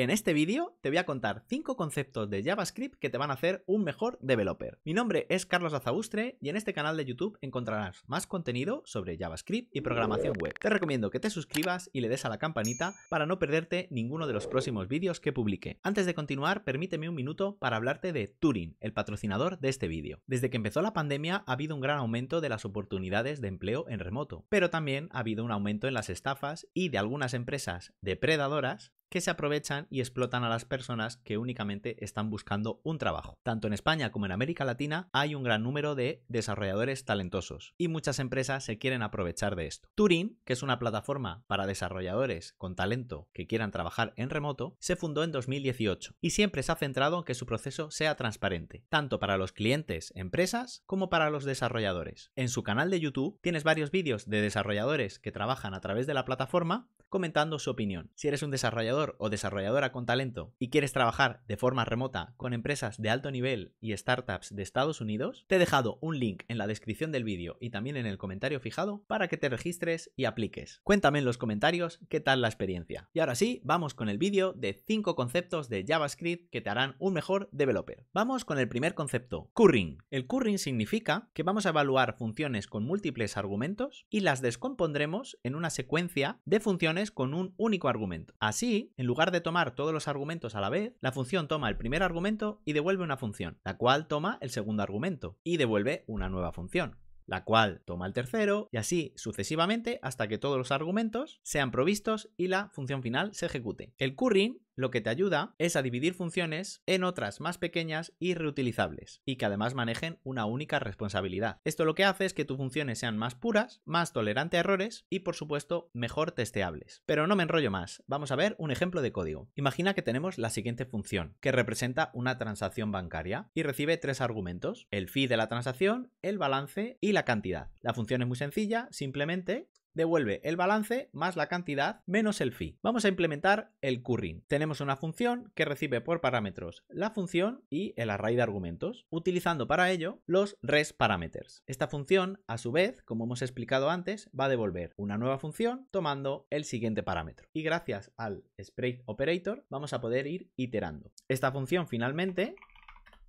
En este vídeo te voy a contar 5 conceptos de JavaScript que te van a hacer un mejor developer. Mi nombre es Carlos Azaustre y en este canal de YouTube encontrarás más contenido sobre JavaScript y programación web. Te recomiendo que te suscribas y le des a la campanita para no perderte ninguno de los próximos vídeos que publique. Antes de continuar, permíteme un minuto para hablarte de Turing, el patrocinador de este vídeo. Desde que empezó la pandemia ha habido un gran aumento de las oportunidades de empleo en remoto, pero también ha habido un aumento en las estafas y de algunas empresas depredadoras que se aprovechan y explotan a las personas que únicamente están buscando un trabajo. Tanto en España como en América Latina hay un gran número de desarrolladores talentosos y muchas empresas se quieren aprovechar de esto. Turing, que es una plataforma para desarrolladores con talento que quieran trabajar en remoto, se fundó en 2018 y siempre se ha centrado en que su proceso sea transparente, tanto para los clientes, empresas, como para los desarrolladores. En su canal de YouTube tienes varios vídeos de desarrolladores que trabajan a través de la plataforma comentando su opinión. Si eres un desarrollador o desarrolladora con talento y quieres trabajar de forma remota con empresas de alto nivel y startups de Estados Unidos, te he dejado un link en la descripción del vídeo y también en el comentario fijado para que te registres y apliques. Cuéntame en los comentarios qué tal la experiencia. Y ahora sí, vamos con el vídeo de 5 conceptos de JavaScript que te harán un mejor developer. Vamos con el primer concepto, curring. El curring significa que vamos a evaluar funciones con múltiples argumentos y las descompondremos en una secuencia de funciones con un único argumento. Así, en lugar de tomar todos los argumentos a la vez, la función toma el primer argumento y devuelve una función, la cual toma el segundo argumento y devuelve una nueva función la cual toma el tercero, y así sucesivamente hasta que todos los argumentos sean provistos y la función final se ejecute. El currying lo que te ayuda es a dividir funciones en otras más pequeñas y reutilizables, y que además manejen una única responsabilidad. Esto lo que hace es que tus funciones sean más puras, más tolerantes a errores y por supuesto mejor testeables. Pero no me enrollo más, vamos a ver un ejemplo de código. Imagina que tenemos la siguiente función, que representa una transacción bancaria y recibe tres argumentos, el fee de la transacción, el balance y la cantidad. La función es muy sencilla, simplemente devuelve el balance más la cantidad menos el fee. Vamos a implementar el curring. Tenemos una función que recibe por parámetros la función y el array de argumentos, utilizando para ello los res parameters. Esta función, a su vez, como hemos explicado antes, va a devolver una nueva función tomando el siguiente parámetro. Y gracias al spray operator vamos a poder ir iterando. Esta función finalmente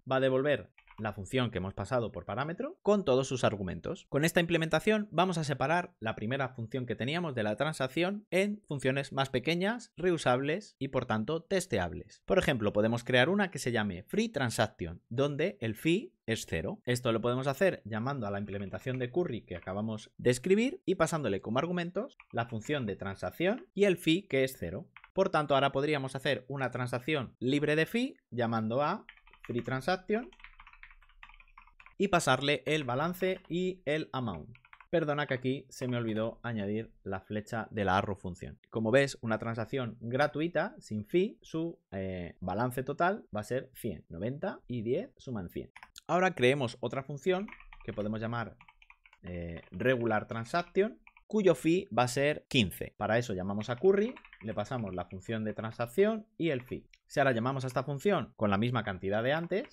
va a devolver la función que hemos pasado por parámetro con todos sus argumentos. Con esta implementación vamos a separar la primera función que teníamos de la transacción en funciones más pequeñas, reusables y por tanto testeables. Por ejemplo, podemos crear una que se llame free transaction, donde el fee es cero. Esto lo podemos hacer llamando a la implementación de curry que acabamos de escribir y pasándole como argumentos la función de transacción y el fee que es cero. Por tanto, ahora podríamos hacer una transacción libre de fee llamando a free transaction y pasarle el balance y el amount. Perdona que aquí se me olvidó añadir la flecha de la arrow función. Como ves, una transacción gratuita, sin fee, su eh, balance total va a ser 100. 90 y 10 suman 100. Ahora creemos otra función que podemos llamar eh, regular transaction, cuyo fee va a ser 15. Para eso llamamos a curry, le pasamos la función de transacción y el fee. Si ahora llamamos a esta función con la misma cantidad de antes,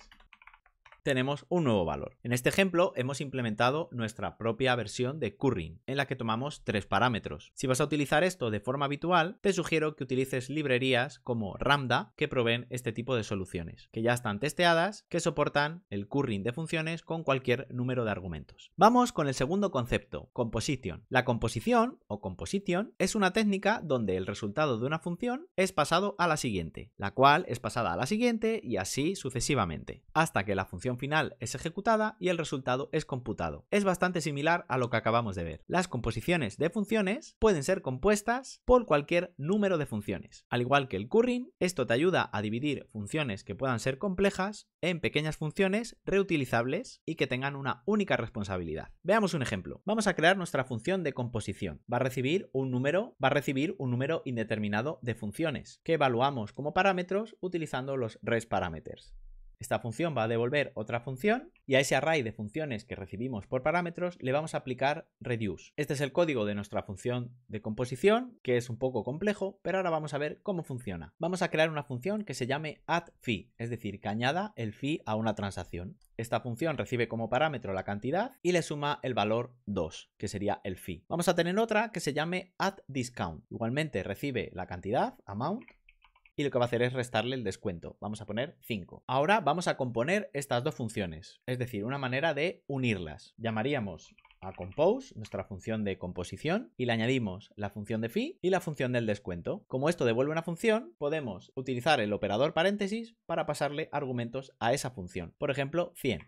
tenemos un nuevo valor. En este ejemplo hemos implementado nuestra propia versión de curring, en la que tomamos tres parámetros. Si vas a utilizar esto de forma habitual, te sugiero que utilices librerías como Ramda que proveen este tipo de soluciones, que ya están testeadas, que soportan el curring de funciones con cualquier número de argumentos. Vamos con el segundo concepto, composition. La composición o composition es una técnica donde el resultado de una función es pasado a la siguiente, la cual es pasada a la siguiente y así sucesivamente, hasta que la función final es ejecutada y el resultado es computado. Es bastante similar a lo que acabamos de ver. Las composiciones de funciones pueden ser compuestas por cualquier número de funciones. Al igual que el currying, esto te ayuda a dividir funciones que puedan ser complejas en pequeñas funciones reutilizables y que tengan una única responsabilidad. Veamos un ejemplo. Vamos a crear nuestra función de composición. Va a recibir un número, va a recibir un número indeterminado de funciones que evaluamos como parámetros utilizando los res parameters. Esta función va a devolver otra función y a ese array de funciones que recibimos por parámetros le vamos a aplicar reduce. Este es el código de nuestra función de composición, que es un poco complejo, pero ahora vamos a ver cómo funciona. Vamos a crear una función que se llame add es decir, que añada el fee a una transacción. Esta función recibe como parámetro la cantidad y le suma el valor 2, que sería el fee. Vamos a tener otra que se llame addDiscount, discount. Igualmente recibe la cantidad, amount, y lo que va a hacer es restarle el descuento. Vamos a poner 5. Ahora vamos a componer estas dos funciones, es decir, una manera de unirlas. Llamaríamos a compose, nuestra función de composición, y le añadimos la función de phi y la función del descuento. Como esto devuelve una función, podemos utilizar el operador paréntesis para pasarle argumentos a esa función. Por ejemplo, 100.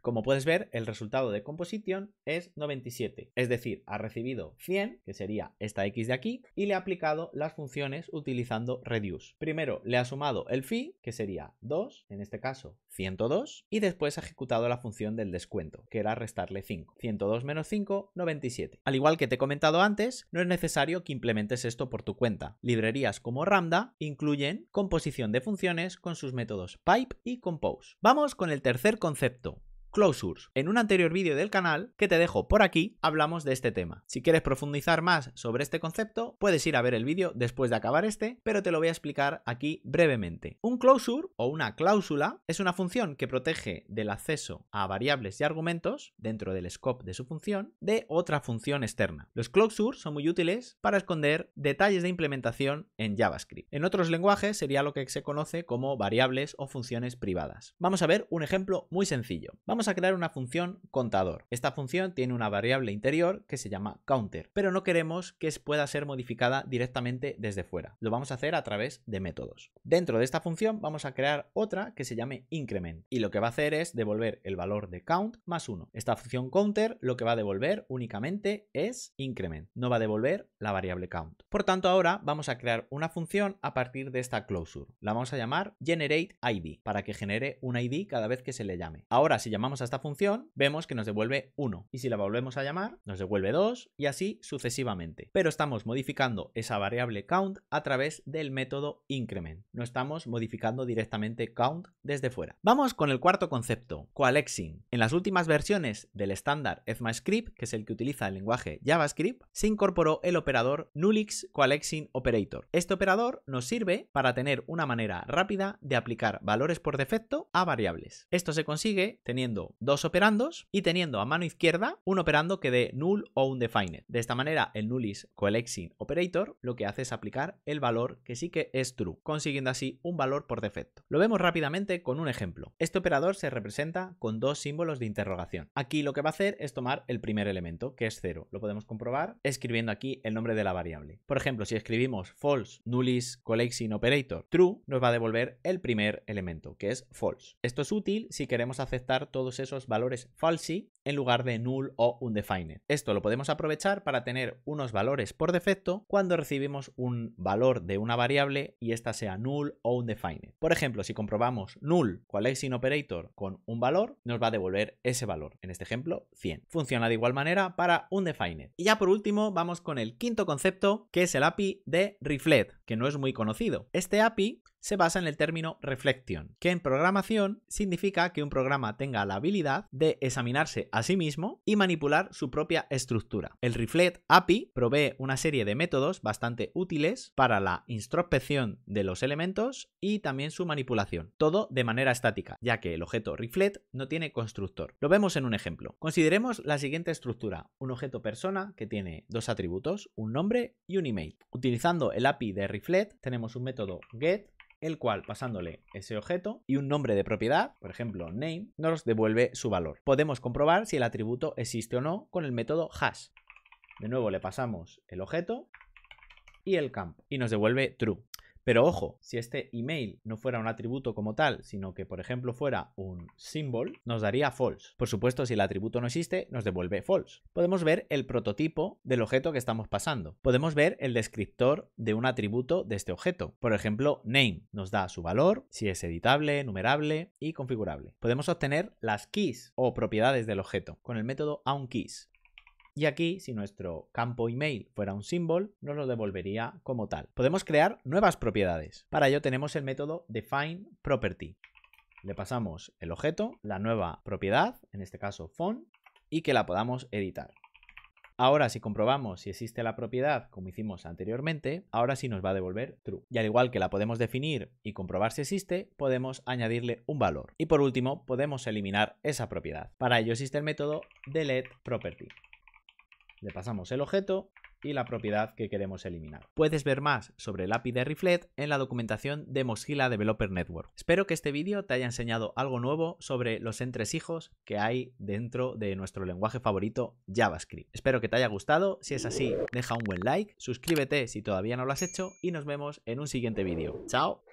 Como puedes ver, el resultado de Composition es 97, es decir, ha recibido 100, que sería esta X de aquí, y le ha aplicado las funciones utilizando reduce. Primero le ha sumado el phi, que sería 2, en este caso 102, y después ha ejecutado la función del descuento, que era restarle 5. 102 menos 5, 97. Al igual que te he comentado antes, no es necesario que implementes esto por tu cuenta. Librerías como Ramda incluyen composición de funciones con sus métodos pipe y compose. Vamos con el tercer concepto, closures. En un anterior vídeo del canal, que te dejo por aquí, hablamos de este tema. Si quieres profundizar más sobre este concepto, puedes ir a ver el vídeo después de acabar este, pero te lo voy a explicar aquí brevemente. Un closure o una cláusula es una función que protege del acceso a variables y argumentos dentro del scope de su función de otra función externa. Los closures son muy útiles para esconder detalles de implementación en JavaScript. En otros lenguajes sería lo que se conoce como variables o funciones privadas. Vamos a ver un ejemplo muy sencillo a crear una función contador. Esta función tiene una variable interior que se llama counter, pero no queremos que pueda ser modificada directamente desde fuera. Lo vamos a hacer a través de métodos. Dentro de esta función vamos a crear otra que se llame increment y lo que va a hacer es devolver el valor de count más 1. Esta función counter lo que va a devolver únicamente es increment, no va a devolver la variable count. Por tanto, ahora vamos a crear una función a partir de esta closure. La vamos a llamar generate id para que genere un id cada vez que se le llame. Ahora si llamamos a esta función, vemos que nos devuelve 1. Y si la volvemos a llamar, nos devuelve 2 y así sucesivamente. Pero estamos modificando esa variable count a través del método increment. No estamos modificando directamente count desde fuera. Vamos con el cuarto concepto, coalexing. En las últimas versiones del estándar ECMAScript, que es el que utiliza el lenguaje JavaScript, se incorporó el operador nullix coalescing operator. Este operador nos sirve para tener una manera rápida de aplicar valores por defecto a variables. Esto se consigue teniendo dos operandos y teniendo a mano izquierda un operando que dé null o undefined. De esta manera, el nullis collection operator lo que hace es aplicar el valor que sí que es true, consiguiendo así un valor por defecto. Lo vemos rápidamente con un ejemplo. Este operador se representa con dos símbolos de interrogación. Aquí lo que va a hacer es tomar el primer elemento, que es cero. Lo podemos comprobar escribiendo aquí el nombre de la variable. Por ejemplo, si escribimos false nullis collection operator true, nos va a devolver el primer elemento, que es false. Esto es útil si queremos aceptar todos esos valores falsi en lugar de null o undefined. Esto lo podemos aprovechar para tener unos valores por defecto cuando recibimos un valor de una variable y esta sea null o undefined. Por ejemplo, si comprobamos null sin operator con un valor, nos va a devolver ese valor. En este ejemplo, 100. Funciona de igual manera para undefined. Y ya por último, vamos con el quinto concepto, que es el API de reflet, que no es muy conocido. Este API se basa en el término reflection, que en programación significa que un programa tenga la habilidad de examinarse a sí mismo y manipular su propia estructura. El Reflect API provee una serie de métodos bastante útiles para la introspección de los elementos y también su manipulación, todo de manera estática, ya que el objeto Reflect no tiene constructor. Lo vemos en un ejemplo. Consideremos la siguiente estructura, un objeto persona que tiene dos atributos, un nombre y un email. Utilizando el API de Reflect tenemos un método get el cual pasándole ese objeto y un nombre de propiedad, por ejemplo name, nos devuelve su valor. Podemos comprobar si el atributo existe o no con el método hash. De nuevo le pasamos el objeto y el campo y nos devuelve true. Pero ojo, si este email no fuera un atributo como tal, sino que por ejemplo fuera un símbolo, nos daría false. Por supuesto, si el atributo no existe, nos devuelve false. Podemos ver el prototipo del objeto que estamos pasando. Podemos ver el descriptor de un atributo de este objeto. Por ejemplo, name nos da su valor, si es editable, numerable y configurable. Podemos obtener las keys o propiedades del objeto con el método onKeys. Y aquí, si nuestro campo email fuera un símbolo, nos lo devolvería como tal. Podemos crear nuevas propiedades. Para ello tenemos el método defineProperty. Le pasamos el objeto, la nueva propiedad, en este caso font, y que la podamos editar. Ahora si comprobamos si existe la propiedad como hicimos anteriormente, ahora sí nos va a devolver true. Y al igual que la podemos definir y comprobar si existe, podemos añadirle un valor. Y por último, podemos eliminar esa propiedad. Para ello existe el método deleteProperty. Le pasamos el objeto y la propiedad que queremos eliminar. Puedes ver más sobre el API de Reflet en la documentación de Mozilla Developer Network. Espero que este vídeo te haya enseñado algo nuevo sobre los entresijos que hay dentro de nuestro lenguaje favorito JavaScript. Espero que te haya gustado, si es así deja un buen like, suscríbete si todavía no lo has hecho y nos vemos en un siguiente vídeo. ¡Chao!